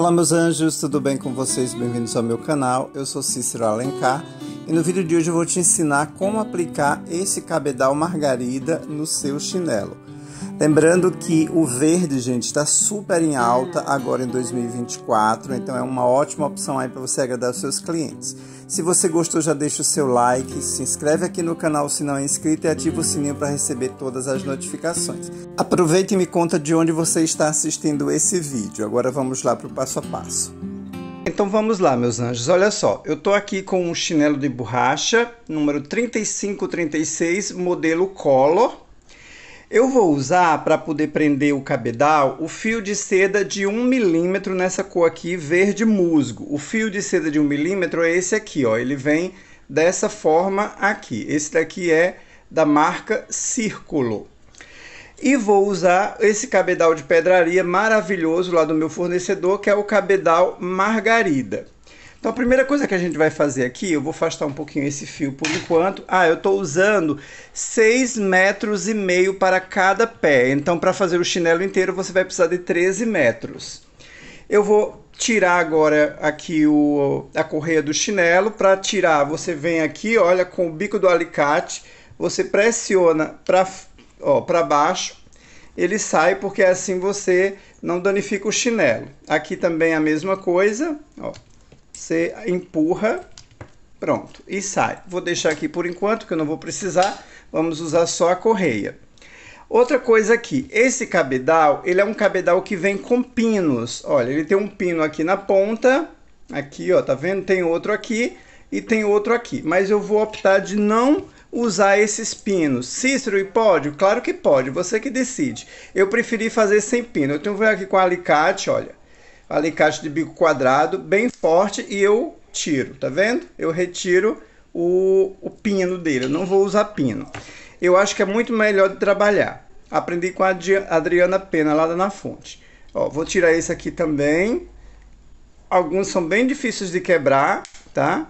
Olá meus anjos, tudo bem com vocês? Bem-vindos ao meu canal. Eu sou Cícero Alencar e no vídeo de hoje eu vou te ensinar como aplicar esse cabedal margarida no seu chinelo. Lembrando que o verde, gente, está super em alta agora em 2024, então é uma ótima opção aí para você agradar os seus clientes. Se você gostou, já deixa o seu like, se inscreve aqui no canal se não é inscrito e ativa o sininho para receber todas as notificações. Aproveite e me conta de onde você está assistindo esse vídeo. Agora vamos lá para o passo a passo. Então vamos lá, meus anjos. Olha só, eu tô aqui com um chinelo de borracha, número 3536, modelo Color eu vou usar para poder prender o cabedal o fio de seda de 1 milímetro nessa cor aqui, verde musgo. O fio de seda de 1 milímetro é esse aqui, ó. Ele vem dessa forma aqui. Esse daqui é da marca Círculo. E vou usar esse cabedal de pedraria maravilhoso lá do meu fornecedor, que é o cabedal Margarida. Então a primeira coisa que a gente vai fazer aqui, eu vou afastar um pouquinho esse fio por enquanto. Ah, eu estou usando 6 metros e meio para cada pé. Então para fazer o chinelo inteiro você vai precisar de 13 metros. Eu vou tirar agora aqui o, a correia do chinelo. Para tirar você vem aqui, olha, com o bico do alicate. Você pressiona para baixo ele sai porque assim você não danifica o chinelo. Aqui também a mesma coisa, ó, você empurra, pronto, e sai. Vou deixar aqui por enquanto, que eu não vou precisar. Vamos usar só a correia. Outra coisa aqui, esse cabedal, ele é um cabedal que vem com pinos. Olha, ele tem um pino aqui na ponta, aqui, ó, tá vendo? Tem outro aqui e tem outro aqui. Mas eu vou optar de não usar esses pinos. Cícero e pode? Claro que pode, você que decide. Eu preferi fazer sem pino. Eu tenho aqui com alicate, olha alicate de bico quadrado bem forte e eu tiro, tá vendo? Eu retiro o, o pino dele, eu não vou usar pino. Eu acho que é muito melhor de trabalhar. Aprendi com a Adriana Pena lá na fonte. Ó, vou tirar esse aqui também. Alguns são bem difíceis de quebrar, tá?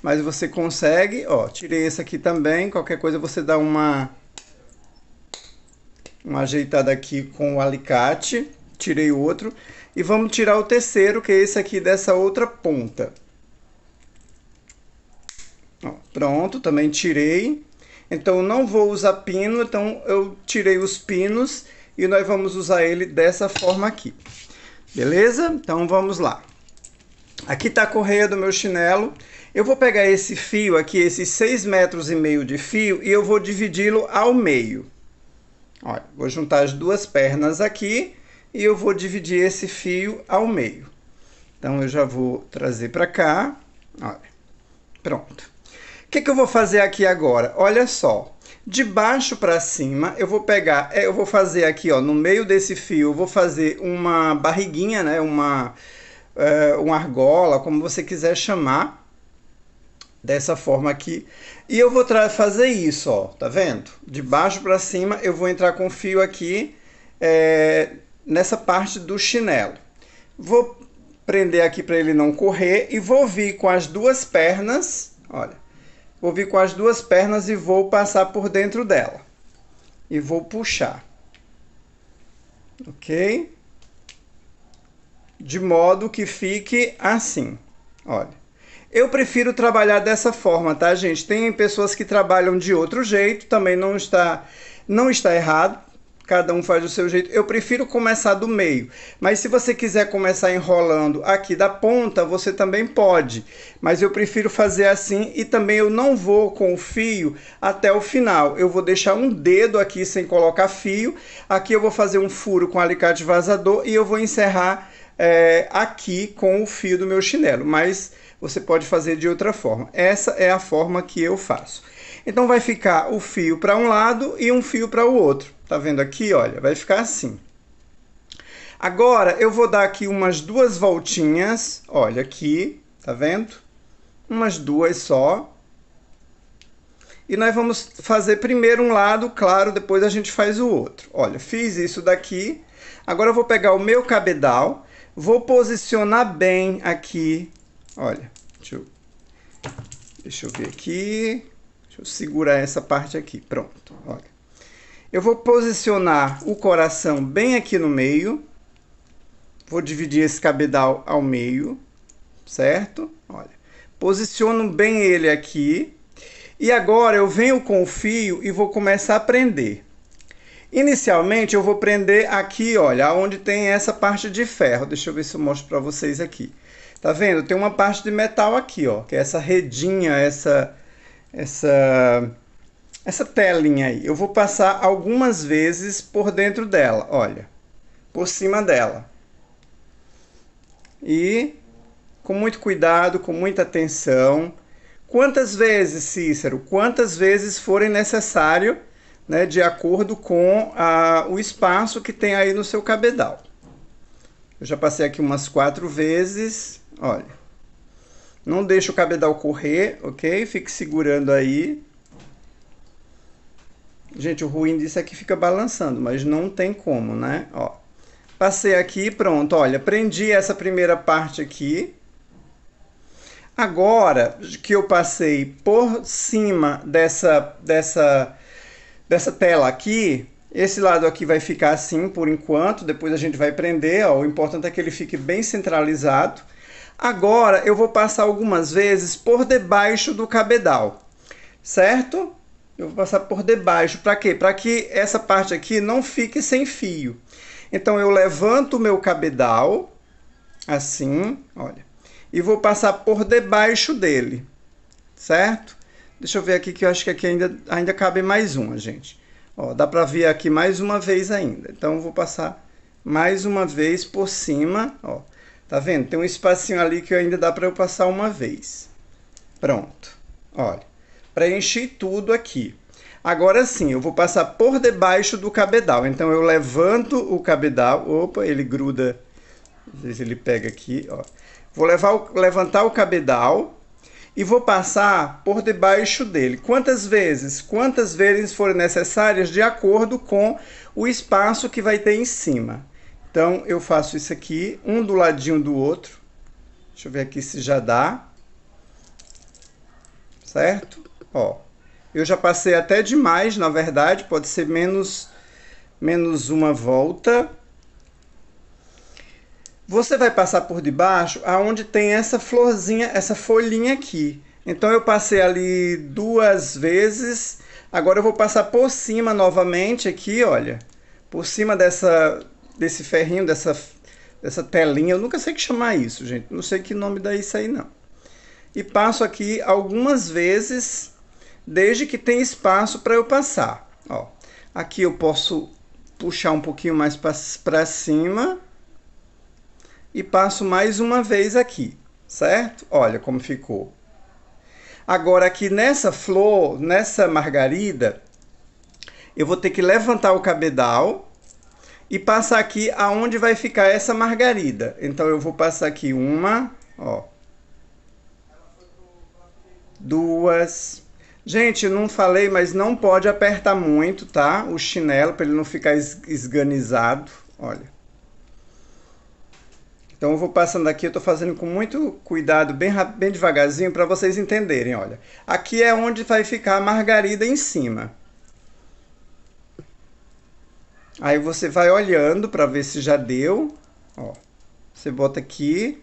Mas você consegue, ó, tirei esse aqui também. Qualquer coisa você dá uma uma ajeitada aqui com o alicate. Tirei outro. E vamos tirar o terceiro, que é esse aqui dessa outra ponta. Ó, pronto, também tirei. Então, não vou usar pino, então eu tirei os pinos e nós vamos usar ele dessa forma aqui. Beleza? Então, vamos lá. Aqui está a correia do meu chinelo. Eu vou pegar esse fio aqui, esses seis metros e meio de fio, e eu vou dividi-lo ao meio. Olha, vou juntar as duas pernas aqui e eu vou dividir esse fio ao meio. Então, eu já vou trazer para cá. Olha, pronto. O que, que eu vou fazer aqui agora? Olha só, de baixo para cima, eu vou pegar, é, eu vou fazer aqui, ó, no meio desse fio, eu vou fazer uma barriguinha, né, uma, uh, uma argola, como você quiser chamar, dessa forma aqui. E eu vou fazer isso, ó, tá vendo? De baixo para cima, eu vou entrar com o fio aqui, é, nessa parte do chinelo. Vou prender aqui para ele não correr e vou vir com as duas pernas, olha, vou vir com as duas pernas e vou passar por dentro dela. E vou puxar. Ok? De modo que fique assim, olha. Eu prefiro trabalhar dessa forma, tá, gente? Tem pessoas que trabalham de outro jeito, também não está, não está errado cada um faz do seu jeito. Eu prefiro começar do meio, mas se você quiser começar enrolando aqui da ponta, você também pode. Mas eu prefiro fazer assim e também eu não vou com o fio até o final. Eu vou deixar um dedo aqui sem colocar fio. Aqui eu vou fazer um furo com alicate vazador e eu vou encerrar é, aqui com o fio do meu chinelo, mas você pode fazer de outra forma. Essa é a forma que eu faço. Então vai ficar o fio para um lado e um fio para o outro. Tá vendo aqui? Olha, vai ficar assim. Agora eu vou dar aqui umas duas voltinhas. Olha aqui, tá vendo? Umas duas só. E nós vamos fazer primeiro um lado, claro, depois a gente faz o outro. Olha, fiz isso daqui. Agora eu vou pegar o meu cabedal, vou posicionar bem aqui. Olha, deixa eu, deixa eu ver aqui. Deixa eu segurar essa parte aqui. Pronto, olha. Eu vou posicionar o coração bem aqui no meio. Vou dividir esse cabedal ao meio, certo? Olha, posiciono bem ele aqui. E agora eu venho com o fio e vou começar a prender. Inicialmente eu vou prender aqui, olha, onde tem essa parte de ferro. Deixa eu ver se eu mostro para vocês aqui. Tá vendo? Tem uma parte de metal aqui, ó, que é essa redinha, essa essa essa telinha aí, eu vou passar algumas vezes por dentro dela, olha, por cima dela. E com muito cuidado, com muita atenção, quantas vezes, Cícero, quantas vezes forem necessário, né, de acordo com a, o espaço que tem aí no seu cabedal. Eu já passei aqui umas quatro vezes, olha. Não deixa o cabedal correr, ok? Fique segurando aí Gente, o ruim disso é que fica balançando, mas não tem como, né? Ó, passei aqui, pronto. Olha, prendi essa primeira parte aqui. Agora que eu passei por cima dessa, dessa, dessa tela aqui, esse lado aqui vai ficar assim por enquanto, depois a gente vai prender, ó, o importante é que ele fique bem centralizado. Agora eu vou passar algumas vezes por debaixo do cabedal, certo? eu vou passar por debaixo. Para quê? Para que essa parte aqui não fique sem fio. Então, eu levanto o meu cabedal, assim, olha, e vou passar por debaixo dele, certo? Deixa eu ver aqui que eu acho que aqui ainda, ainda cabe mais uma, gente. Ó, dá para ver aqui mais uma vez ainda. Então, vou passar mais uma vez por cima, ó. Tá vendo? Tem um espacinho ali que ainda dá para eu passar uma vez. Pronto. Olha. Preenchi tudo aqui. Agora sim, eu vou passar por debaixo do cabedal. Então eu levanto o cabedal, opa, ele gruda, às vezes ele pega aqui, ó. Vou levar, levantar o cabedal e vou passar por debaixo dele. Quantas vezes? Quantas vezes forem necessárias de acordo com o espaço que vai ter em cima. Então eu faço isso aqui, um do ladinho do outro. Deixa eu ver aqui se já dá. Certo? Ó, eu já passei até demais, na verdade, pode ser menos, menos uma volta. Você vai passar por debaixo aonde tem essa florzinha, essa folhinha aqui. Então eu passei ali duas vezes, agora eu vou passar por cima novamente aqui, olha. Por cima dessa, desse ferrinho, dessa, dessa telinha, eu nunca sei que chamar isso, gente. Não sei que nome dá isso aí, não. E passo aqui algumas vezes desde que tenha espaço para eu passar. Ó, aqui eu posso puxar um pouquinho mais para cima e passo mais uma vez aqui, certo? Olha como ficou. Agora aqui nessa flor, nessa margarida, eu vou ter que levantar o cabedal e passar aqui aonde vai ficar essa margarida. Então eu vou passar aqui uma, ó, duas, Gente, não falei, mas não pode apertar muito, tá? O chinelo, para ele não ficar esganizado. Olha. Então eu vou passando aqui, eu tô fazendo com muito cuidado, bem, bem devagarzinho, para vocês entenderem, olha. Aqui é onde vai ficar a margarida em cima. Aí você vai olhando para ver se já deu. Ó, você bota aqui.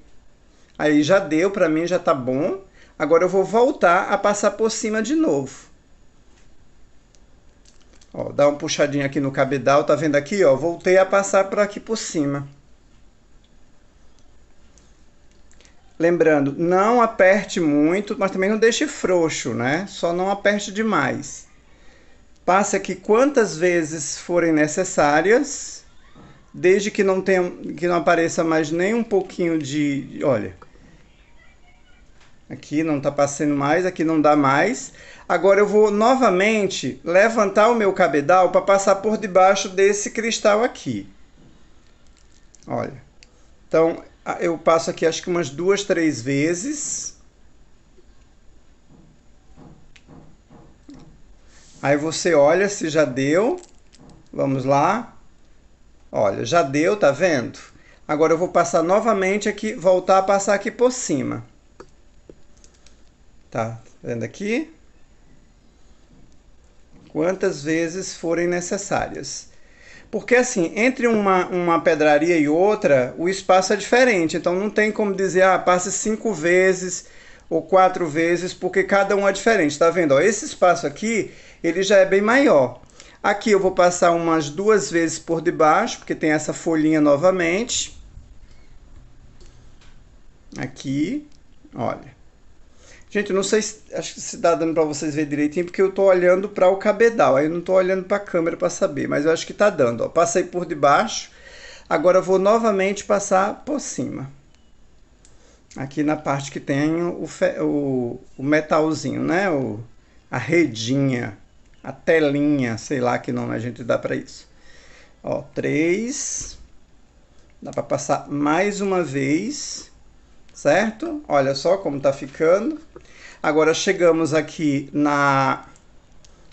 Aí já deu, para mim já tá bom. Agora eu vou voltar a passar por cima de novo. Ó, dá uma puxadinha aqui no cabedal, tá vendo aqui? Ó, voltei a passar para aqui por cima. Lembrando, não aperte muito, mas também não deixe frouxo, né? Só não aperte demais. Passe aqui quantas vezes forem necessárias, desde que não tenha, que não apareça mais nem um pouquinho de, olha, Aqui não está passando mais, aqui não dá mais. Agora eu vou novamente levantar o meu cabedal para passar por debaixo desse cristal aqui. Olha. Então, eu passo aqui acho que umas duas, três vezes. Aí você olha se já deu. Vamos lá. Olha, já deu, tá vendo? Agora eu vou passar novamente aqui, voltar a passar aqui por cima. Tá, vendo aqui? Quantas vezes forem necessárias. Porque assim, entre uma, uma pedraria e outra, o espaço é diferente. Então não tem como dizer, ah, passe cinco vezes ou quatro vezes, porque cada um é diferente. Tá vendo? Ó, esse espaço aqui, ele já é bem maior. Aqui eu vou passar umas duas vezes por debaixo, porque tem essa folhinha novamente. Aqui, olha. Gente, não sei se acho que se dá dando para vocês ver direitinho, porque eu tô olhando para o cabedal, aí eu não tô olhando para a câmera para saber, mas eu acho que tá dando, ó. Passei por debaixo. Agora eu vou novamente passar por cima. Aqui na parte que tem o, o, o metalzinho, né? O, a redinha, a telinha, sei lá que nome a gente dá para isso. Ó, três. Dá para passar mais uma vez certo? Olha só como está ficando. Agora chegamos aqui na...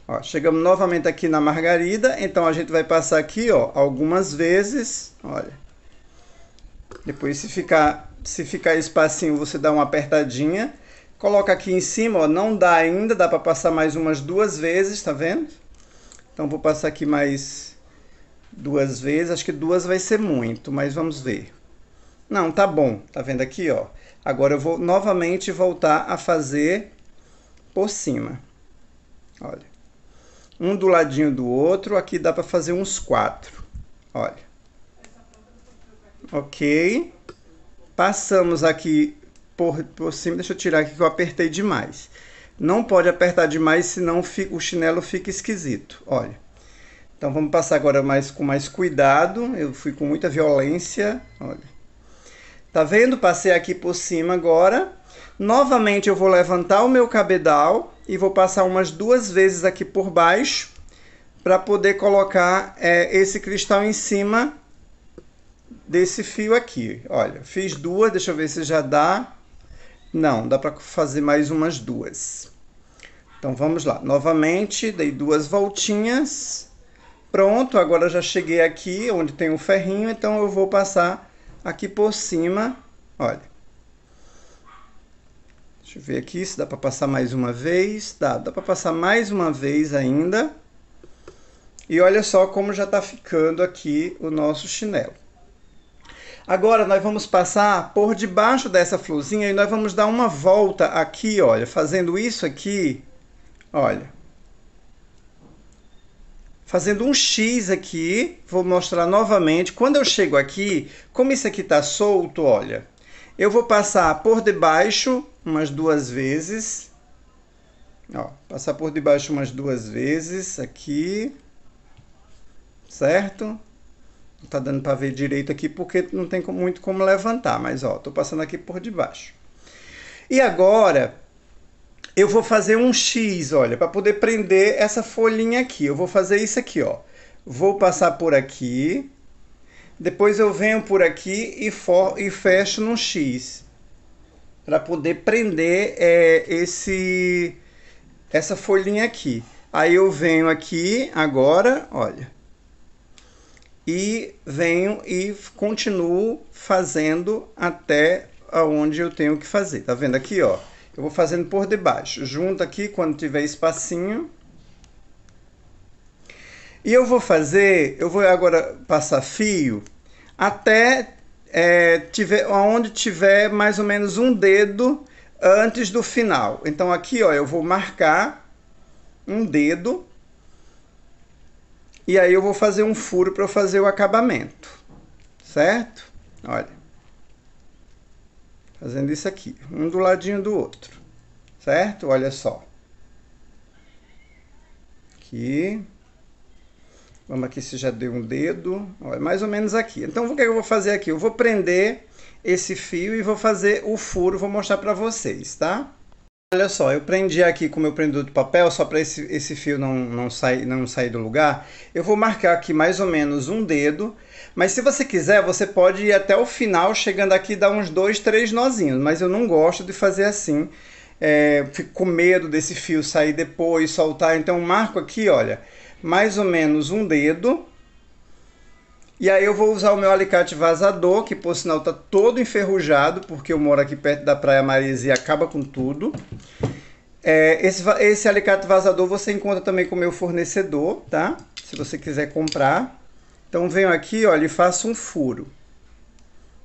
Ó, chegamos novamente aqui na margarida, então a gente vai passar aqui ó, algumas vezes, olha. Depois se ficar, se ficar espacinho você dá uma apertadinha, coloca aqui em cima, ó, não dá ainda, dá para passar mais umas duas vezes, tá vendo? Então vou passar aqui mais duas vezes, acho que duas vai ser muito, mas vamos ver. Não, tá bom. Tá vendo aqui, ó? Agora eu vou novamente voltar a fazer por cima. Olha. Um do ladinho do outro. Aqui dá para fazer uns quatro. Olha. Ok. Passamos aqui por, por cima. Deixa eu tirar aqui que eu apertei demais. Não pode apertar demais, senão o chinelo fica esquisito. Olha. Então vamos passar agora mais com mais cuidado. Eu fui com muita violência. Olha. Tá vendo? Passei aqui por cima agora. Novamente eu vou levantar o meu cabedal e vou passar umas duas vezes aqui por baixo para poder colocar é, esse cristal em cima desse fio aqui. Olha, fiz duas, deixa eu ver se já dá. Não, dá para fazer mais umas duas. Então vamos lá, novamente, dei duas voltinhas. Pronto, agora já cheguei aqui onde tem o ferrinho, então eu vou passar aqui por cima, olha. Deixa eu ver aqui se dá para passar mais uma vez. Dá, dá para passar mais uma vez ainda. E olha só como já está ficando aqui o nosso chinelo. Agora nós vamos passar por debaixo dessa florzinha e nós vamos dar uma volta aqui, olha, fazendo isso aqui, olha fazendo um X aqui, vou mostrar novamente. Quando eu chego aqui, como isso aqui está solto, olha, eu vou passar por debaixo umas duas vezes. Ó, passar por debaixo umas duas vezes aqui, certo? Não tá dando para ver direito aqui porque não tem muito como levantar, mas ó, tô passando aqui por debaixo. E agora, eu vou fazer um X, olha, para poder prender essa folhinha aqui. Eu vou fazer isso aqui, ó. Vou passar por aqui. Depois eu venho por aqui e, for, e fecho no X. Para poder prender é, esse, essa folhinha aqui. Aí eu venho aqui agora, olha. E venho e continuo fazendo até onde eu tenho que fazer. Tá vendo aqui, ó? Eu vou fazendo por debaixo. Junto aqui, quando tiver espacinho. E eu vou fazer, eu vou agora passar fio até é, tiver, onde tiver mais ou menos um dedo antes do final. Então aqui, ó, eu vou marcar um dedo e aí eu vou fazer um furo para fazer o acabamento, certo? Olha fazendo isso aqui, um do ladinho do outro, certo? Olha só. Aqui. Vamos aqui se já deu um dedo, olha, mais ou menos aqui. Então, o que é eu vou fazer aqui? Eu vou prender esse fio e vou fazer o furo, vou mostrar para vocês, tá? Olha só, eu prendi aqui com o meu prendedor de papel, só para esse, esse fio não, não, sair, não sair do lugar. Eu vou marcar aqui mais ou menos um dedo, mas se você quiser, você pode ir até o final, chegando aqui e dar uns dois, três nozinhos. Mas eu não gosto de fazer assim, é, fico com medo desse fio sair depois, soltar. Então marco aqui, olha, mais ou menos um dedo, e aí eu vou usar o meu alicate vazador, que por sinal está todo enferrujado, porque eu moro aqui perto da Praia Marisa e acaba com tudo. É, esse, esse alicate vazador você encontra também com o meu fornecedor, tá? Se você quiser comprar. Então venho aqui, olha, e faço um furo.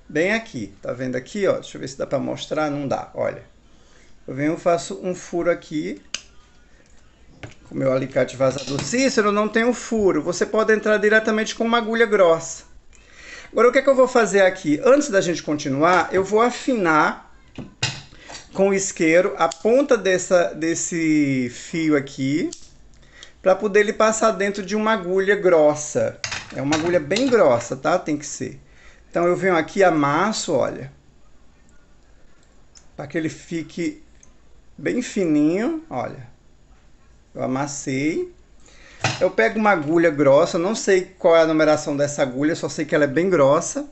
Bem aqui, tá vendo aqui, ó? Deixa eu ver se dá para mostrar, não dá, olha. Eu venho, faço um furo aqui o meu alicate vazador Cícero não tem um furo. Você pode entrar diretamente com uma agulha grossa. Agora, o que, é que eu vou fazer aqui? Antes da gente continuar, eu vou afinar com o isqueiro a ponta dessa, desse fio aqui para poder ele passar dentro de uma agulha grossa. É uma agulha bem grossa, tá? Tem que ser. Então, eu venho aqui amasso, olha. Para que ele fique bem fininho, olha. Eu amassei. Eu pego uma agulha grossa, não sei qual é a numeração dessa agulha, só sei que ela é bem grossa.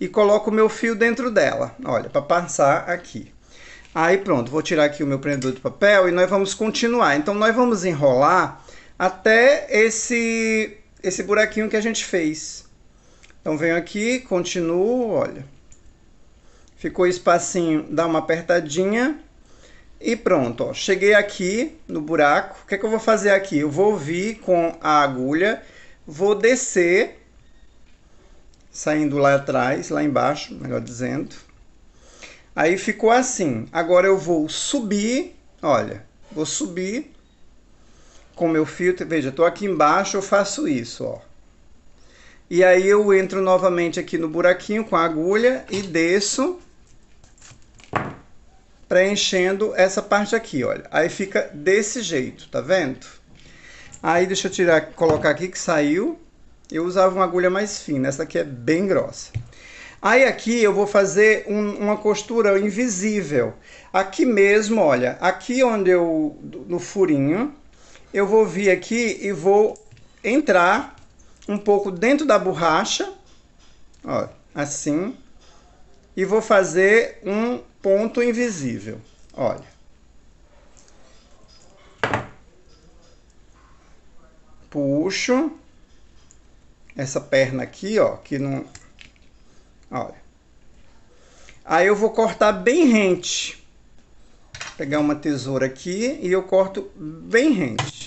E coloco o meu fio dentro dela, olha, para passar aqui. Aí pronto, vou tirar aqui o meu prendedor de papel e nós vamos continuar. Então nós vamos enrolar até esse, esse buraquinho que a gente fez. Então venho aqui, continuo, olha. Ficou espacinho, dá uma apertadinha e pronto, ó, cheguei aqui no buraco. O que, é que eu vou fazer aqui? Eu vou vir com a agulha, vou descer, saindo lá atrás, lá embaixo, melhor dizendo. Aí ficou assim. Agora eu vou subir, olha, vou subir com meu filtro. Veja, estou aqui embaixo, eu faço isso, ó. E aí eu entro novamente aqui no buraquinho com a agulha e desço preenchendo essa parte aqui, olha. Aí fica desse jeito, tá vendo? Aí deixa eu tirar, colocar aqui que saiu. Eu usava uma agulha mais fina, essa aqui é bem grossa. Aí aqui eu vou fazer um, uma costura invisível. Aqui mesmo, olha, aqui onde eu, no furinho, eu vou vir aqui e vou entrar um pouco dentro da borracha, ó, assim, e vou fazer um ponto invisível. Olha. Puxo essa perna aqui, ó, que não... Olha. Aí eu vou cortar bem rente. pegar uma tesoura aqui e eu corto bem rente.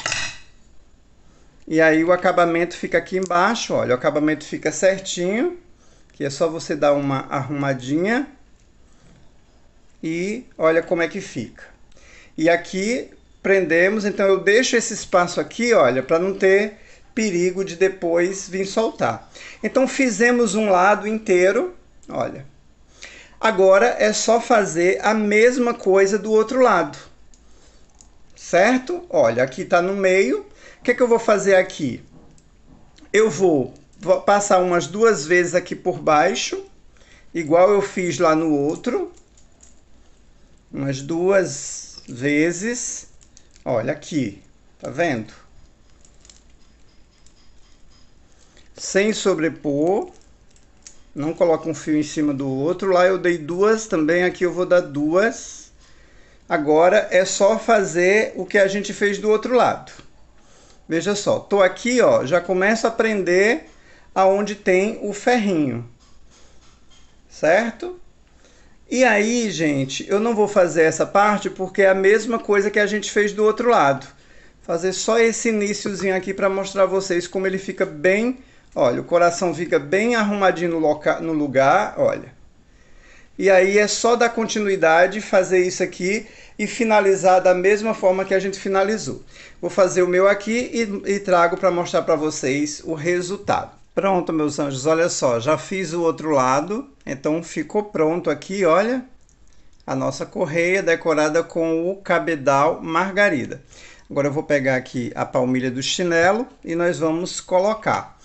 E aí o acabamento fica aqui embaixo, olha, o acabamento fica certinho, que é só você dar uma arrumadinha e olha como é que fica. E aqui prendemos, então eu deixo esse espaço aqui, olha, para não ter perigo de depois vir soltar. Então fizemos um lado inteiro, olha. Agora é só fazer a mesma coisa do outro lado. Certo? Olha, aqui está no meio. O que, é que eu vou fazer aqui? Eu vou passar umas duas vezes aqui por baixo, igual eu fiz lá no outro umas duas vezes. Olha aqui, tá vendo? Sem sobrepor, não coloca um fio em cima do outro. Lá eu dei duas também, aqui eu vou dar duas. Agora é só fazer o que a gente fez do outro lado. Veja só, tô aqui, ó, já começo a prender aonde tem o ferrinho, certo? E aí, gente, eu não vou fazer essa parte porque é a mesma coisa que a gente fez do outro lado. Fazer só esse iníciozinho aqui para mostrar a vocês como ele fica bem... Olha, o coração fica bem arrumadinho no, loca, no lugar, olha. E aí é só dar continuidade, fazer isso aqui e finalizar da mesma forma que a gente finalizou. Vou fazer o meu aqui e, e trago para mostrar para vocês o resultado. Pronto, meus anjos, olha só, já fiz o outro lado. Então ficou pronto aqui, olha, a nossa correia decorada com o cabedal margarida. Agora eu vou pegar aqui a palmilha do chinelo e nós vamos colocar.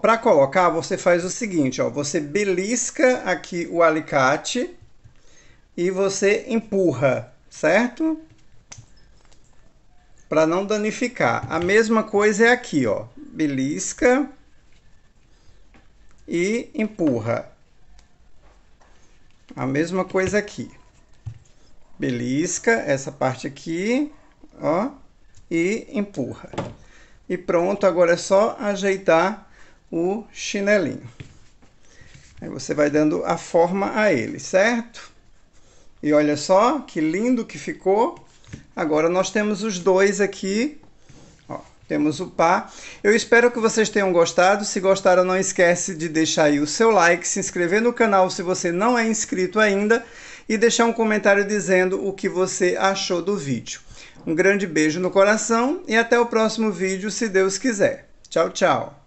Para colocar, você faz o seguinte, ó, você belisca aqui o alicate e você empurra, certo? Para não danificar. A mesma coisa é aqui, ó, belisca e empurra. A mesma coisa aqui. Belisca essa parte aqui, ó, e empurra. E pronto, agora é só ajeitar o chinelinho. Aí você vai dando a forma a ele, certo? E olha só que lindo que ficou. Agora nós temos os dois aqui temos o Pá. Eu espero que vocês tenham gostado. Se gostaram, não esquece de deixar aí o seu like, se inscrever no canal se você não é inscrito ainda e deixar um comentário dizendo o que você achou do vídeo. Um grande beijo no coração e até o próximo vídeo, se Deus quiser. Tchau, tchau!